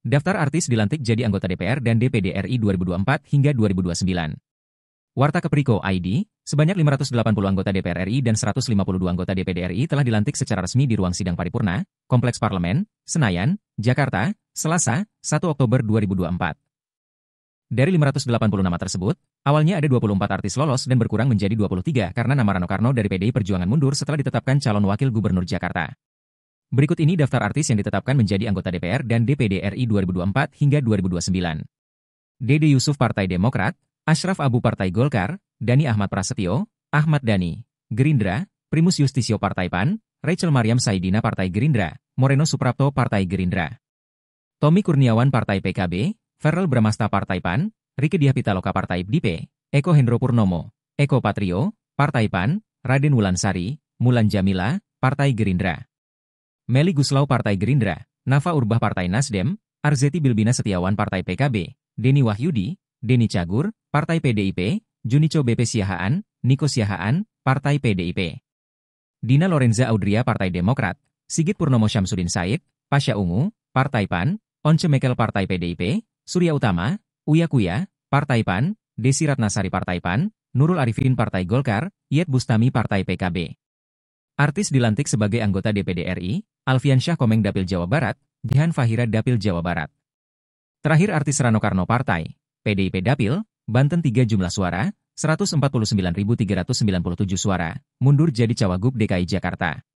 Daftar artis dilantik jadi anggota DPR dan DPD RI 2024 hingga 2029. Warta Kepriko ID, sebanyak 580 anggota DPR RI dan 152 anggota DPD RI telah dilantik secara resmi di ruang sidang paripurna, Kompleks Parlemen, Senayan, Jakarta, Selasa, 1 Oktober 2024. Dari 580 nama tersebut, awalnya ada 24 artis lolos dan berkurang menjadi 23 karena nama Rano Karno dari PDI Perjuangan mundur setelah ditetapkan calon wakil gubernur Jakarta. Berikut ini daftar artis yang ditetapkan menjadi anggota DPR dan DPD RI 2024 hingga 2029. Dede Yusuf Partai Demokrat, Ashraf Abu Partai Golkar, Dani Ahmad Prasetyo, Ahmad Dani, Gerindra, Primus Justisio Partai PAN, Rachel Mariam Saidina Partai Gerindra, Moreno Suprapto Partai Gerindra. Tommy Kurniawan Partai PKB, Ferrell Bramasta Partai PAN, Rike Diah Pitaloka Partai BDP, Eko Hendro Purnomo, Eko Patrio, Partai PAN, Raden Wulansari, Mulan Jamila, Partai Gerindra. Meli Guslau Partai Gerindra, Nafa Urbah Partai Nasdem, Arzeti Bilbina Setiawan Partai PKB, Deni Wahyudi, Deni Cagur, Partai PDIP, Junico BP Siahaan, Niko Siahaan, Partai PDIP. Dina Lorenza Audria Partai Demokrat, Sigit Purnomo Syamsuddin Said, Pasha Ungu, Partai PAN, Once Mekel Partai PDIP, Surya Utama, Uya Kuya, Partai PAN, Desi Ratnasari Partai PAN, Nurul Arifin Partai Golkar, Yet Bustami Partai PKB. Artis dilantik sebagai anggota DPD RI, Alfian Syah Komeng Dapil Jawa Barat, Dihan Fahira Dapil Jawa Barat. Terakhir artis Rano Karno Partai, PDIP Dapil, Banten 3 jumlah suara, 149.397 suara, mundur jadi Cawagup DKI Jakarta.